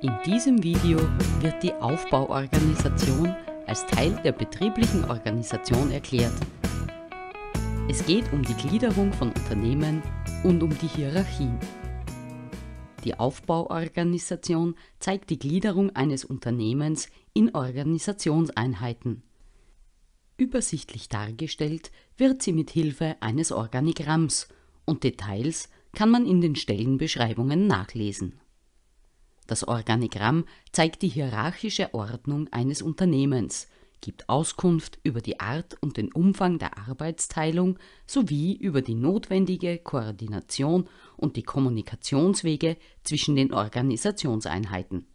In diesem Video wird die Aufbauorganisation als Teil der betrieblichen Organisation erklärt. Es geht um die Gliederung von Unternehmen und um die Hierarchien. Die Aufbauorganisation zeigt die Gliederung eines Unternehmens in Organisationseinheiten. Übersichtlich dargestellt wird sie mit Hilfe eines Organigramms und Details kann man in den Stellenbeschreibungen nachlesen. Das Organigramm zeigt die hierarchische Ordnung eines Unternehmens, gibt Auskunft über die Art und den Umfang der Arbeitsteilung sowie über die notwendige Koordination und die Kommunikationswege zwischen den Organisationseinheiten.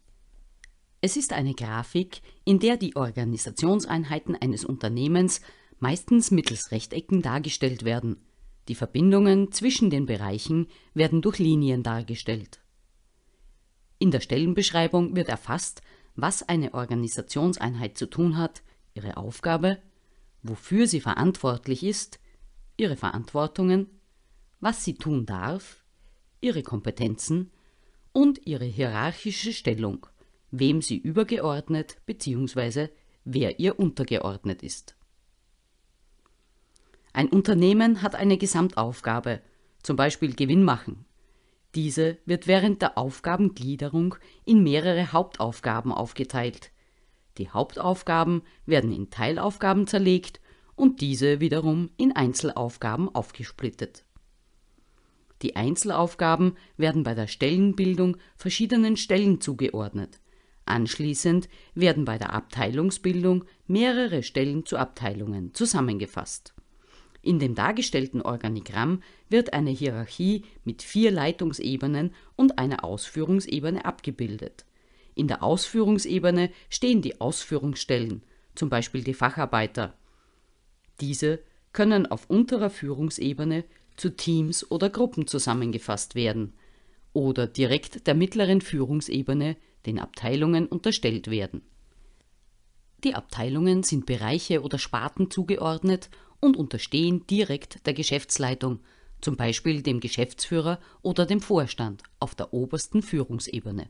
Es ist eine Grafik, in der die Organisationseinheiten eines Unternehmens meistens mittels Rechtecken dargestellt werden. Die Verbindungen zwischen den Bereichen werden durch Linien dargestellt. In der Stellenbeschreibung wird erfasst, was eine Organisationseinheit zu tun hat, ihre Aufgabe, wofür sie verantwortlich ist, ihre Verantwortungen, was sie tun darf, ihre Kompetenzen und ihre hierarchische Stellung, wem sie übergeordnet bzw. wer ihr untergeordnet ist. Ein Unternehmen hat eine Gesamtaufgabe, zum Beispiel Gewinn machen, diese wird während der Aufgabengliederung in mehrere Hauptaufgaben aufgeteilt. Die Hauptaufgaben werden in Teilaufgaben zerlegt und diese wiederum in Einzelaufgaben aufgesplittet. Die Einzelaufgaben werden bei der Stellenbildung verschiedenen Stellen zugeordnet. Anschließend werden bei der Abteilungsbildung mehrere Stellen zu Abteilungen zusammengefasst in dem dargestellten Organigramm wird eine Hierarchie mit vier Leitungsebenen und einer Ausführungsebene abgebildet. In der Ausführungsebene stehen die Ausführungsstellen, zum Beispiel die Facharbeiter. Diese können auf unterer Führungsebene zu Teams oder Gruppen zusammengefasst werden oder direkt der mittleren Führungsebene, den Abteilungen, unterstellt werden. Die Abteilungen sind Bereiche oder Sparten zugeordnet und unterstehen direkt der Geschäftsleitung, zum Beispiel dem Geschäftsführer oder dem Vorstand auf der obersten Führungsebene.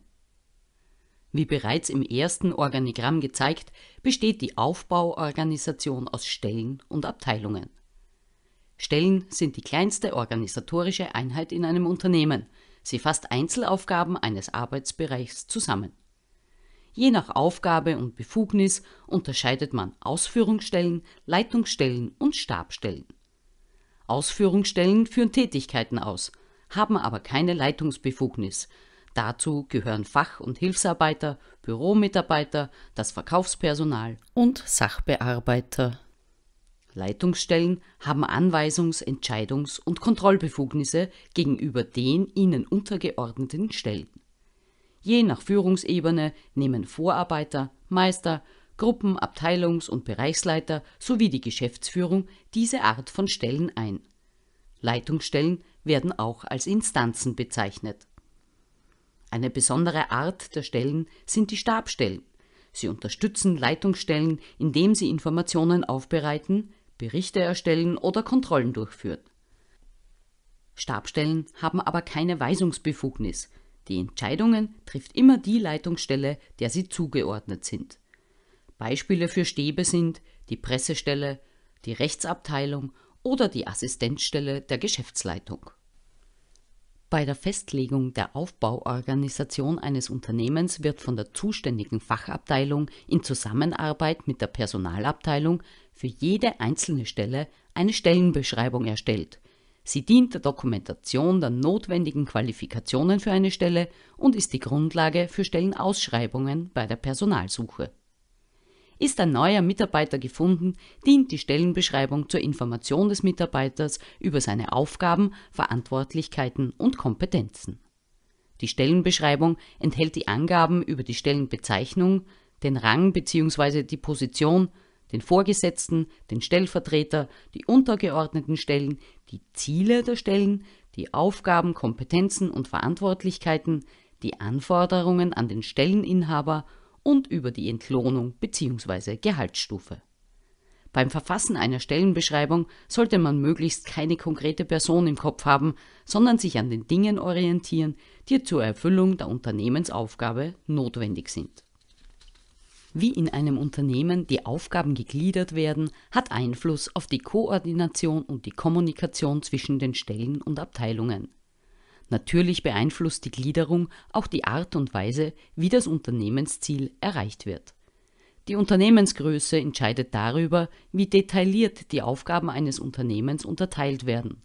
Wie bereits im ersten Organigramm gezeigt, besteht die Aufbauorganisation aus Stellen und Abteilungen. Stellen sind die kleinste organisatorische Einheit in einem Unternehmen. Sie fasst Einzelaufgaben eines Arbeitsbereichs zusammen. Je nach Aufgabe und Befugnis unterscheidet man Ausführungsstellen, Leitungsstellen und Stabstellen. Ausführungsstellen führen Tätigkeiten aus, haben aber keine Leitungsbefugnis. Dazu gehören Fach- und Hilfsarbeiter, Büromitarbeiter, das Verkaufspersonal und Sachbearbeiter. Leitungsstellen haben Anweisungs-, Entscheidungs- und Kontrollbefugnisse gegenüber den ihnen untergeordneten Stellen. Je nach Führungsebene nehmen Vorarbeiter, Meister, Gruppen, Abteilungs- und Bereichsleiter sowie die Geschäftsführung diese Art von Stellen ein. Leitungsstellen werden auch als Instanzen bezeichnet. Eine besondere Art der Stellen sind die Stabstellen. Sie unterstützen Leitungsstellen, indem sie Informationen aufbereiten, Berichte erstellen oder Kontrollen durchführen. Stabstellen haben aber keine Weisungsbefugnis, die Entscheidungen trifft immer die Leitungsstelle, der sie zugeordnet sind. Beispiele für Stäbe sind die Pressestelle, die Rechtsabteilung oder die Assistenzstelle der Geschäftsleitung. Bei der Festlegung der Aufbauorganisation eines Unternehmens wird von der zuständigen Fachabteilung in Zusammenarbeit mit der Personalabteilung für jede einzelne Stelle eine Stellenbeschreibung erstellt, Sie dient der Dokumentation der notwendigen Qualifikationen für eine Stelle und ist die Grundlage für Stellenausschreibungen bei der Personalsuche. Ist ein neuer Mitarbeiter gefunden, dient die Stellenbeschreibung zur Information des Mitarbeiters über seine Aufgaben, Verantwortlichkeiten und Kompetenzen. Die Stellenbeschreibung enthält die Angaben über die Stellenbezeichnung, den Rang bzw. die Position, den Vorgesetzten, den Stellvertreter, die untergeordneten Stellen, die Ziele der Stellen, die Aufgaben, Kompetenzen und Verantwortlichkeiten, die Anforderungen an den Stelleninhaber und über die Entlohnung bzw. Gehaltsstufe. Beim Verfassen einer Stellenbeschreibung sollte man möglichst keine konkrete Person im Kopf haben, sondern sich an den Dingen orientieren, die zur Erfüllung der Unternehmensaufgabe notwendig sind. Wie in einem Unternehmen die Aufgaben gegliedert werden, hat Einfluss auf die Koordination und die Kommunikation zwischen den Stellen und Abteilungen. Natürlich beeinflusst die Gliederung auch die Art und Weise, wie das Unternehmensziel erreicht wird. Die Unternehmensgröße entscheidet darüber, wie detailliert die Aufgaben eines Unternehmens unterteilt werden.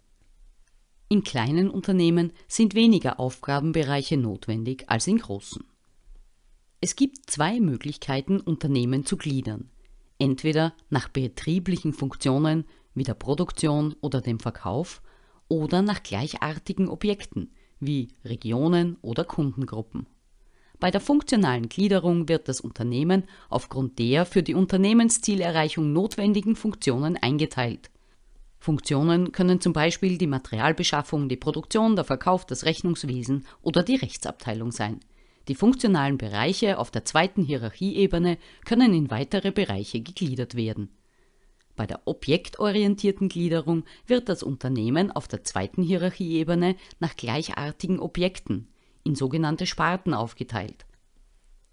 In kleinen Unternehmen sind weniger Aufgabenbereiche notwendig als in großen. Es gibt zwei Möglichkeiten, Unternehmen zu gliedern. Entweder nach betrieblichen Funktionen wie der Produktion oder dem Verkauf oder nach gleichartigen Objekten wie Regionen oder Kundengruppen. Bei der funktionalen Gliederung wird das Unternehmen aufgrund der für die Unternehmenszielerreichung notwendigen Funktionen eingeteilt. Funktionen können zum Beispiel die Materialbeschaffung, die Produktion, der Verkauf, das Rechnungswesen oder die Rechtsabteilung sein. Die funktionalen Bereiche auf der zweiten Hierarchieebene können in weitere Bereiche gegliedert werden. Bei der objektorientierten Gliederung wird das Unternehmen auf der zweiten Hierarchieebene nach gleichartigen Objekten, in sogenannte Sparten, aufgeteilt.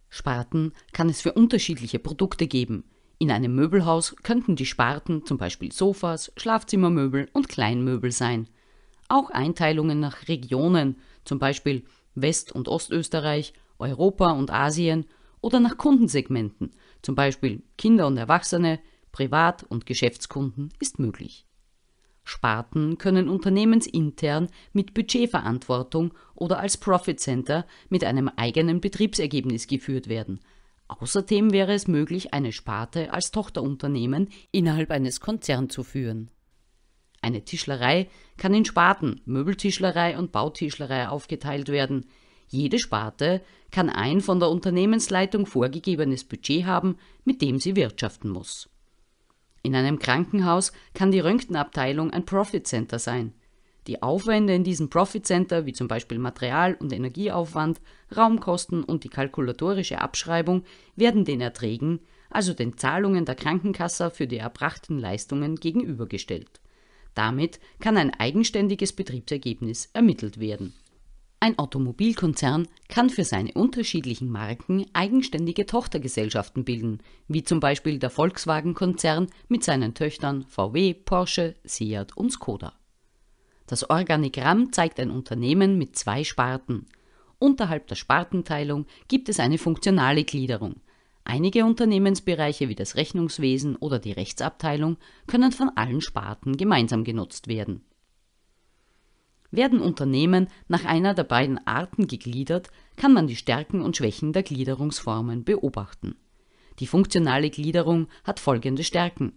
Sparten kann es für unterschiedliche Produkte geben. In einem Möbelhaus könnten die Sparten zum Beispiel Sofas, Schlafzimmermöbel und Kleinmöbel sein. Auch Einteilungen nach Regionen, zum Beispiel West- und Ostösterreich, Europa und Asien oder nach Kundensegmenten, zum Beispiel Kinder und Erwachsene, Privat- und Geschäftskunden, ist möglich. Sparten können unternehmensintern mit Budgetverantwortung oder als Profit Center mit einem eigenen Betriebsergebnis geführt werden. Außerdem wäre es möglich, eine Sparte als Tochterunternehmen innerhalb eines Konzerns zu führen. Eine Tischlerei kann in Sparten Möbeltischlerei und Bautischlerei aufgeteilt werden – jede Sparte kann ein von der Unternehmensleitung vorgegebenes Budget haben, mit dem sie wirtschaften muss. In einem Krankenhaus kann die Röntgenabteilung ein Profit Center sein. Die Aufwände in diesem Profit Center, wie zum Beispiel Material- und Energieaufwand, Raumkosten und die kalkulatorische Abschreibung, werden den Erträgen, also den Zahlungen der Krankenkasse für die erbrachten Leistungen, gegenübergestellt. Damit kann ein eigenständiges Betriebsergebnis ermittelt werden. Ein Automobilkonzern kann für seine unterschiedlichen Marken eigenständige Tochtergesellschaften bilden, wie zum Beispiel der Volkswagen-Konzern mit seinen Töchtern VW, Porsche, Seat und Skoda. Das Organigramm zeigt ein Unternehmen mit zwei Sparten. Unterhalb der Spartenteilung gibt es eine funktionale Gliederung. Einige Unternehmensbereiche wie das Rechnungswesen oder die Rechtsabteilung können von allen Sparten gemeinsam genutzt werden werden Unternehmen nach einer der beiden Arten gegliedert, kann man die Stärken und Schwächen der Gliederungsformen beobachten. Die funktionale Gliederung hat folgende Stärken.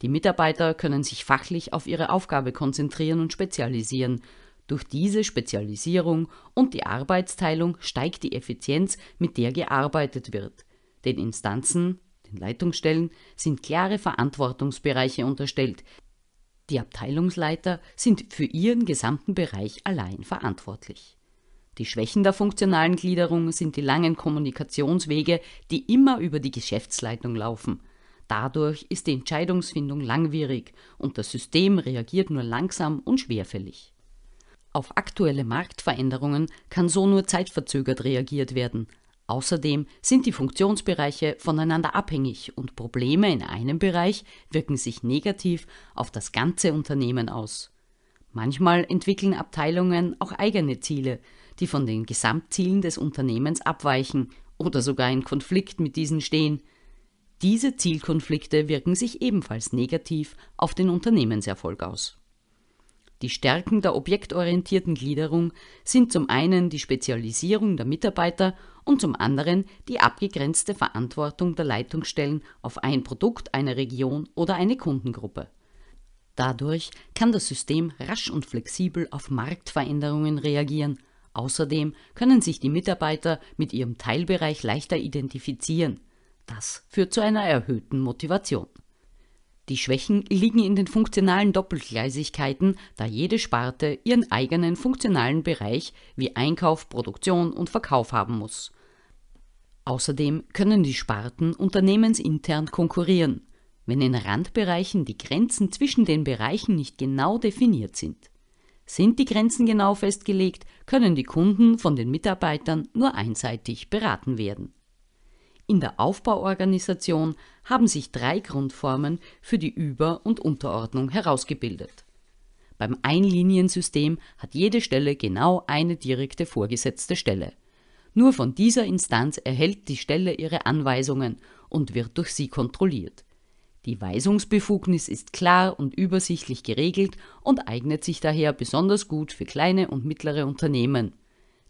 Die Mitarbeiter können sich fachlich auf ihre Aufgabe konzentrieren und spezialisieren. Durch diese Spezialisierung und die Arbeitsteilung steigt die Effizienz, mit der gearbeitet wird. Den Instanzen, den Leitungsstellen, sind klare Verantwortungsbereiche unterstellt, die Abteilungsleiter sind für ihren gesamten Bereich allein verantwortlich. Die Schwächen der funktionalen Gliederung sind die langen Kommunikationswege, die immer über die Geschäftsleitung laufen. Dadurch ist die Entscheidungsfindung langwierig und das System reagiert nur langsam und schwerfällig. Auf aktuelle Marktveränderungen kann so nur zeitverzögert reagiert werden, Außerdem sind die Funktionsbereiche voneinander abhängig und Probleme in einem Bereich wirken sich negativ auf das ganze Unternehmen aus. Manchmal entwickeln Abteilungen auch eigene Ziele, die von den Gesamtzielen des Unternehmens abweichen oder sogar in Konflikt mit diesen stehen. Diese Zielkonflikte wirken sich ebenfalls negativ auf den Unternehmenserfolg aus. Die Stärken der objektorientierten Gliederung sind zum einen die Spezialisierung der Mitarbeiter und zum anderen die abgegrenzte Verantwortung der Leitungsstellen auf ein Produkt, eine Region oder eine Kundengruppe. Dadurch kann das System rasch und flexibel auf Marktveränderungen reagieren. Außerdem können sich die Mitarbeiter mit ihrem Teilbereich leichter identifizieren. Das führt zu einer erhöhten Motivation. Die Schwächen liegen in den funktionalen Doppelgleisigkeiten, da jede Sparte ihren eigenen funktionalen Bereich wie Einkauf, Produktion und Verkauf haben muss. Außerdem können die Sparten unternehmensintern konkurrieren, wenn in Randbereichen die Grenzen zwischen den Bereichen nicht genau definiert sind. Sind die Grenzen genau festgelegt, können die Kunden von den Mitarbeitern nur einseitig beraten werden. In der Aufbauorganisation haben sich drei Grundformen für die Über- und Unterordnung herausgebildet. Beim Einliniensystem hat jede Stelle genau eine direkte vorgesetzte Stelle. Nur von dieser Instanz erhält die Stelle ihre Anweisungen und wird durch sie kontrolliert. Die Weisungsbefugnis ist klar und übersichtlich geregelt und eignet sich daher besonders gut für kleine und mittlere Unternehmen,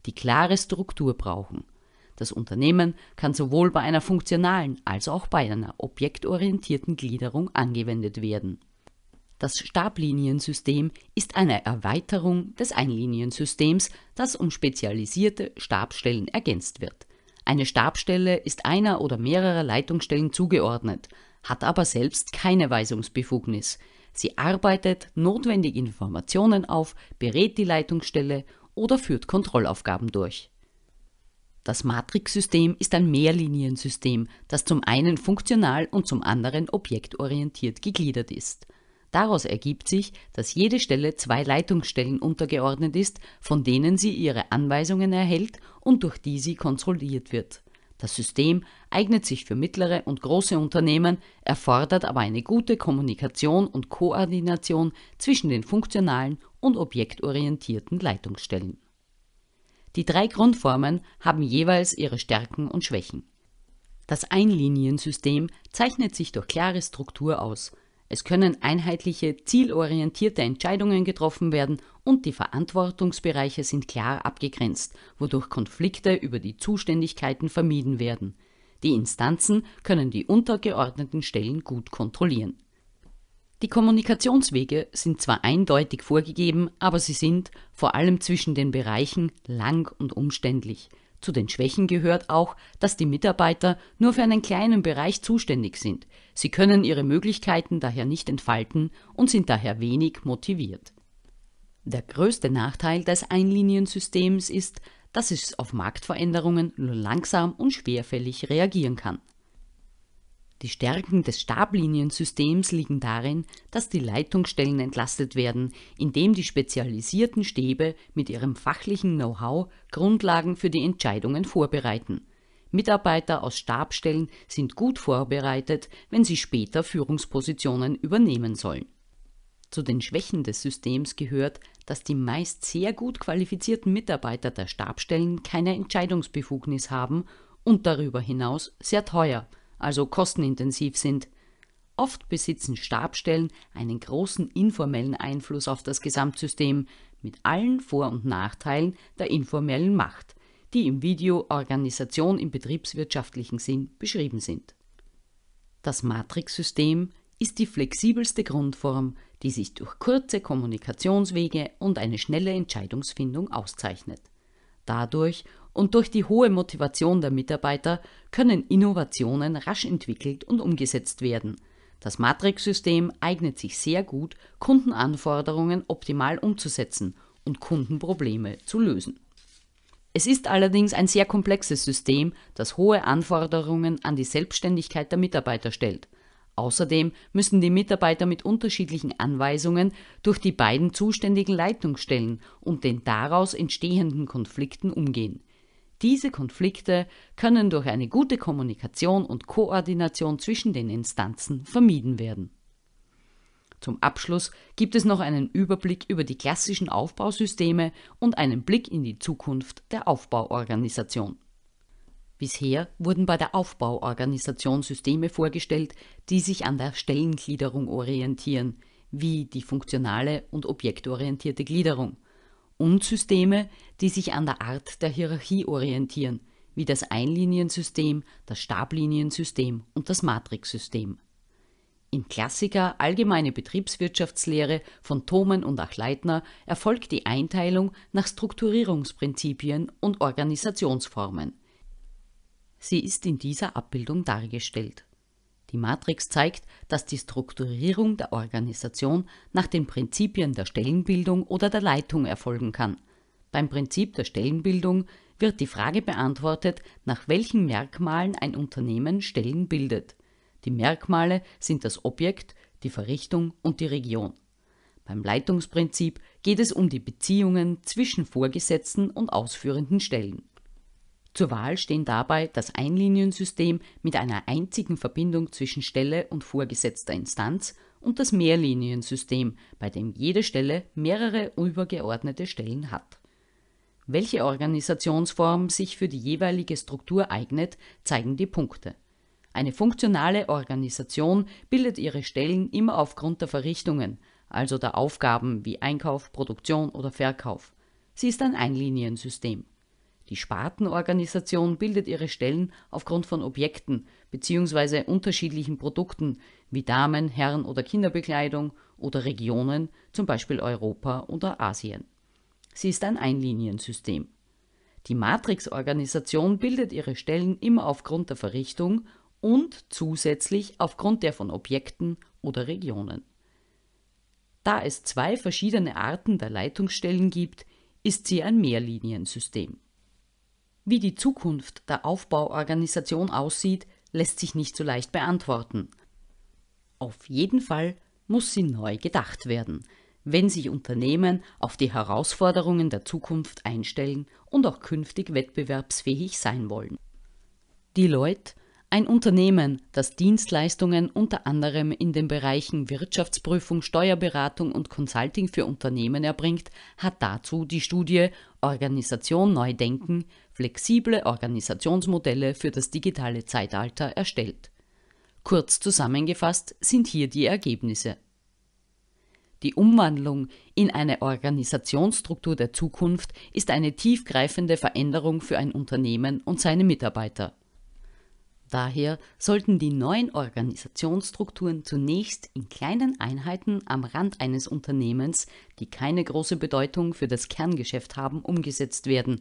die klare Struktur brauchen – das Unternehmen kann sowohl bei einer funktionalen als auch bei einer objektorientierten Gliederung angewendet werden. Das Stabliniensystem ist eine Erweiterung des Einliniensystems, das um spezialisierte Stabstellen ergänzt wird. Eine Stabstelle ist einer oder mehrerer Leitungsstellen zugeordnet, hat aber selbst keine Weisungsbefugnis. Sie arbeitet notwendige Informationen auf, berät die Leitungsstelle oder führt Kontrollaufgaben durch. Das Matrix-System ist ein Mehrliniensystem, das zum einen funktional und zum anderen objektorientiert gegliedert ist. Daraus ergibt sich, dass jede Stelle zwei Leitungsstellen untergeordnet ist, von denen sie ihre Anweisungen erhält und durch die sie kontrolliert wird. Das System eignet sich für mittlere und große Unternehmen, erfordert aber eine gute Kommunikation und Koordination zwischen den funktionalen und objektorientierten Leitungsstellen. Die drei Grundformen haben jeweils ihre Stärken und Schwächen. Das Einliniensystem zeichnet sich durch klare Struktur aus. Es können einheitliche, zielorientierte Entscheidungen getroffen werden und die Verantwortungsbereiche sind klar abgegrenzt, wodurch Konflikte über die Zuständigkeiten vermieden werden. Die Instanzen können die untergeordneten Stellen gut kontrollieren die Kommunikationswege sind zwar eindeutig vorgegeben, aber sie sind, vor allem zwischen den Bereichen, lang und umständlich. Zu den Schwächen gehört auch, dass die Mitarbeiter nur für einen kleinen Bereich zuständig sind. Sie können ihre Möglichkeiten daher nicht entfalten und sind daher wenig motiviert. Der größte Nachteil des Einliniensystems ist, dass es auf Marktveränderungen nur langsam und schwerfällig reagieren kann. Die Stärken des Stabliniensystems liegen darin, dass die Leitungsstellen entlastet werden, indem die spezialisierten Stäbe mit ihrem fachlichen Know-how Grundlagen für die Entscheidungen vorbereiten. Mitarbeiter aus Stabstellen sind gut vorbereitet, wenn sie später Führungspositionen übernehmen sollen. Zu den Schwächen des Systems gehört, dass die meist sehr gut qualifizierten Mitarbeiter der Stabstellen keine Entscheidungsbefugnis haben und darüber hinaus sehr teuer – also kostenintensiv sind. Oft besitzen Stabstellen einen großen informellen Einfluss auf das Gesamtsystem mit allen Vor- und Nachteilen der informellen Macht, die im Video Organisation im betriebswirtschaftlichen Sinn beschrieben sind. Das Matrix-System ist die flexibelste Grundform, die sich durch kurze Kommunikationswege und eine schnelle Entscheidungsfindung auszeichnet. Dadurch und durch die hohe Motivation der Mitarbeiter können Innovationen rasch entwickelt und umgesetzt werden. Das Matrix-System eignet sich sehr gut, Kundenanforderungen optimal umzusetzen und Kundenprobleme zu lösen. Es ist allerdings ein sehr komplexes System, das hohe Anforderungen an die Selbstständigkeit der Mitarbeiter stellt. Außerdem müssen die Mitarbeiter mit unterschiedlichen Anweisungen durch die beiden zuständigen Leitungsstellen und den daraus entstehenden Konflikten umgehen. Diese Konflikte können durch eine gute Kommunikation und Koordination zwischen den Instanzen vermieden werden. Zum Abschluss gibt es noch einen Überblick über die klassischen Aufbausysteme und einen Blick in die Zukunft der Aufbauorganisation. Bisher wurden bei der Aufbauorganisation Systeme vorgestellt, die sich an der Stellengliederung orientieren, wie die funktionale und objektorientierte Gliederung – und Systeme, die sich an der Art der Hierarchie orientieren, wie das Einliniensystem, das Stabliniensystem und das Matrixsystem. Im Klassiker Allgemeine Betriebswirtschaftslehre von Thomen und Achleitner erfolgt die Einteilung nach Strukturierungsprinzipien und Organisationsformen. Sie ist in dieser Abbildung dargestellt. Die Matrix zeigt, dass die Strukturierung der Organisation nach den Prinzipien der Stellenbildung oder der Leitung erfolgen kann. Beim Prinzip der Stellenbildung wird die Frage beantwortet, nach welchen Merkmalen ein Unternehmen Stellen bildet. Die Merkmale sind das Objekt, die Verrichtung und die Region. Beim Leitungsprinzip geht es um die Beziehungen zwischen Vorgesetzten und ausführenden Stellen. Zur Wahl stehen dabei das Einliniensystem mit einer einzigen Verbindung zwischen Stelle und vorgesetzter Instanz und das Mehrliniensystem, bei dem jede Stelle mehrere übergeordnete Stellen hat. Welche Organisationsform sich für die jeweilige Struktur eignet, zeigen die Punkte. Eine funktionale Organisation bildet ihre Stellen immer aufgrund der Verrichtungen, also der Aufgaben wie Einkauf, Produktion oder Verkauf. Sie ist ein Einliniensystem. Die Spartenorganisation bildet ihre Stellen aufgrund von Objekten bzw. unterschiedlichen Produkten wie Damen-, Herren- oder Kinderbekleidung oder Regionen, zum Beispiel Europa oder Asien. Sie ist ein Einliniensystem. Die Matrixorganisation bildet ihre Stellen immer aufgrund der Verrichtung und zusätzlich aufgrund der von Objekten oder Regionen. Da es zwei verschiedene Arten der Leitungsstellen gibt, ist sie ein Mehrliniensystem. Wie die Zukunft der Aufbauorganisation aussieht, lässt sich nicht so leicht beantworten. Auf jeden Fall muss sie neu gedacht werden, wenn sich Unternehmen auf die Herausforderungen der Zukunft einstellen und auch künftig wettbewerbsfähig sein wollen. Deloitte, ein Unternehmen, das Dienstleistungen unter anderem in den Bereichen Wirtschaftsprüfung, Steuerberatung und Consulting für Unternehmen erbringt, hat dazu die Studie Organisation Neu denken flexible Organisationsmodelle für das digitale Zeitalter erstellt. Kurz zusammengefasst sind hier die Ergebnisse. Die Umwandlung in eine Organisationsstruktur der Zukunft ist eine tiefgreifende Veränderung für ein Unternehmen und seine Mitarbeiter. Daher sollten die neuen Organisationsstrukturen zunächst in kleinen Einheiten am Rand eines Unternehmens, die keine große Bedeutung für das Kerngeschäft haben, umgesetzt werden.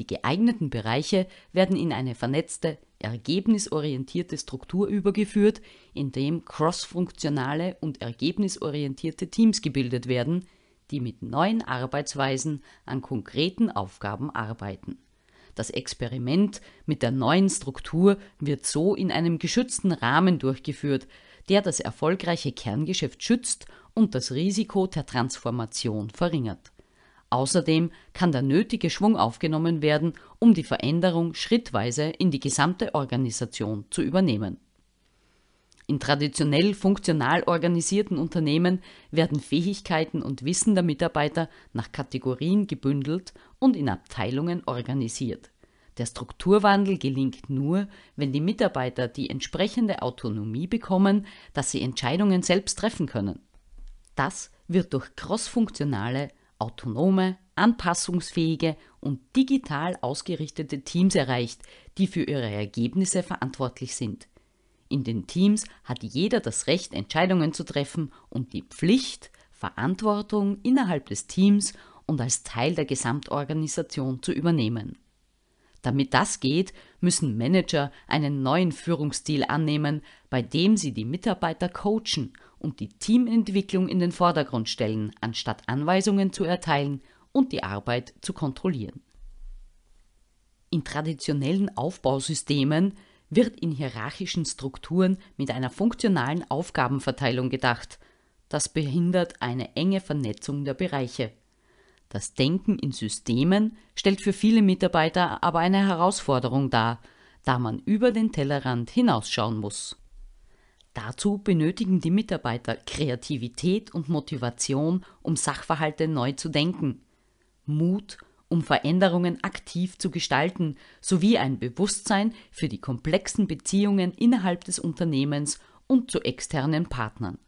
Die geeigneten Bereiche werden in eine vernetzte, ergebnisorientierte Struktur übergeführt, in indem crossfunktionale und ergebnisorientierte Teams gebildet werden, die mit neuen Arbeitsweisen an konkreten Aufgaben arbeiten. Das Experiment mit der neuen Struktur wird so in einem geschützten Rahmen durchgeführt, der das erfolgreiche Kerngeschäft schützt und das Risiko der Transformation verringert. Außerdem kann der nötige Schwung aufgenommen werden, um die Veränderung schrittweise in die gesamte Organisation zu übernehmen. In traditionell funktional organisierten Unternehmen werden Fähigkeiten und Wissen der Mitarbeiter nach Kategorien gebündelt und in Abteilungen organisiert. Der Strukturwandel gelingt nur, wenn die Mitarbeiter die entsprechende Autonomie bekommen, dass sie Entscheidungen selbst treffen können. Das wird durch crossfunktionale autonome, anpassungsfähige und digital ausgerichtete Teams erreicht, die für ihre Ergebnisse verantwortlich sind. In den Teams hat jeder das Recht, Entscheidungen zu treffen und die Pflicht, Verantwortung innerhalb des Teams und als Teil der Gesamtorganisation zu übernehmen. Damit das geht, müssen Manager einen neuen Führungsstil annehmen, bei dem sie die Mitarbeiter coachen und die Teamentwicklung in den Vordergrund stellen, anstatt Anweisungen zu erteilen und die Arbeit zu kontrollieren. In traditionellen Aufbausystemen wird in hierarchischen Strukturen mit einer funktionalen Aufgabenverteilung gedacht. Das behindert eine enge Vernetzung der Bereiche. Das Denken in Systemen stellt für viele Mitarbeiter aber eine Herausforderung dar, da man über den Tellerrand hinausschauen muss. Dazu benötigen die Mitarbeiter Kreativität und Motivation, um Sachverhalte neu zu denken, Mut, um Veränderungen aktiv zu gestalten, sowie ein Bewusstsein für die komplexen Beziehungen innerhalb des Unternehmens und zu externen Partnern.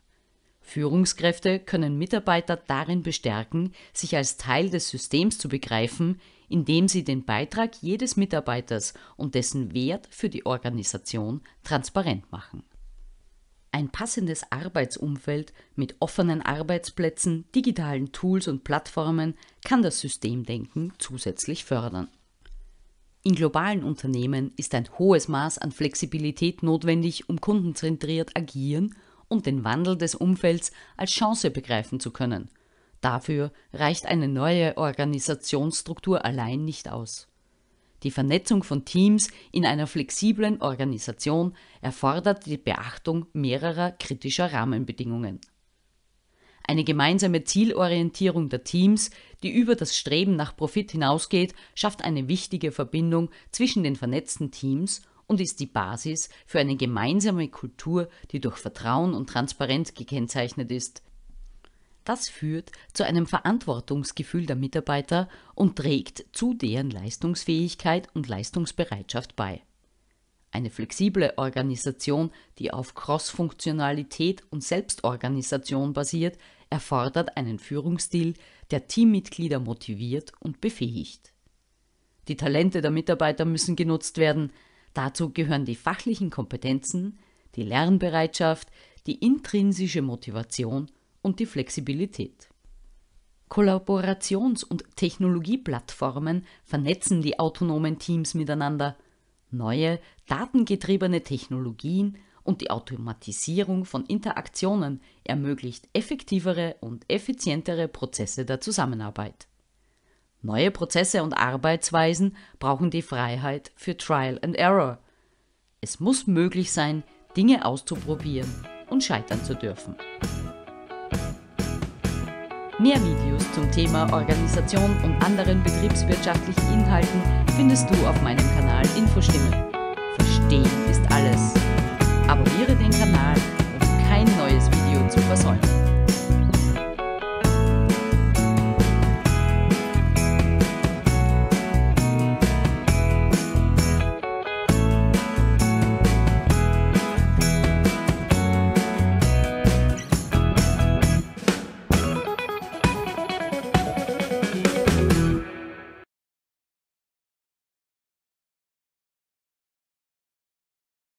Führungskräfte können Mitarbeiter darin bestärken, sich als Teil des Systems zu begreifen, indem sie den Beitrag jedes Mitarbeiters und dessen Wert für die Organisation transparent machen. Ein passendes Arbeitsumfeld mit offenen Arbeitsplätzen, digitalen Tools und Plattformen kann das Systemdenken zusätzlich fördern. In globalen Unternehmen ist ein hohes Maß an Flexibilität notwendig, um kundenzentriert agieren und den Wandel des Umfelds als Chance begreifen zu können. Dafür reicht eine neue Organisationsstruktur allein nicht aus. Die Vernetzung von Teams in einer flexiblen Organisation erfordert die Beachtung mehrerer kritischer Rahmenbedingungen. Eine gemeinsame Zielorientierung der Teams, die über das Streben nach Profit hinausgeht, schafft eine wichtige Verbindung zwischen den vernetzten Teams und ist die Basis für eine gemeinsame Kultur, die durch Vertrauen und Transparenz gekennzeichnet ist, das führt zu einem Verantwortungsgefühl der Mitarbeiter und trägt zu deren Leistungsfähigkeit und Leistungsbereitschaft bei. Eine flexible Organisation, die auf Cross-Funktionalität und Selbstorganisation basiert, erfordert einen Führungsstil, der Teammitglieder motiviert und befähigt. Die Talente der Mitarbeiter müssen genutzt werden. Dazu gehören die fachlichen Kompetenzen, die Lernbereitschaft, die intrinsische Motivation und die Flexibilität. Kollaborations- und Technologieplattformen vernetzen die autonomen Teams miteinander. Neue, datengetriebene Technologien und die Automatisierung von Interaktionen ermöglicht effektivere und effizientere Prozesse der Zusammenarbeit. Neue Prozesse und Arbeitsweisen brauchen die Freiheit für Trial and Error. Es muss möglich sein, Dinge auszuprobieren und scheitern zu dürfen. Mehr Videos zum Thema Organisation und anderen betriebswirtschaftlichen Inhalten findest du auf meinem Kanal Infostimme. Verstehen ist alles. Abonniere den Kanal, um kein neues Video zu versäumen.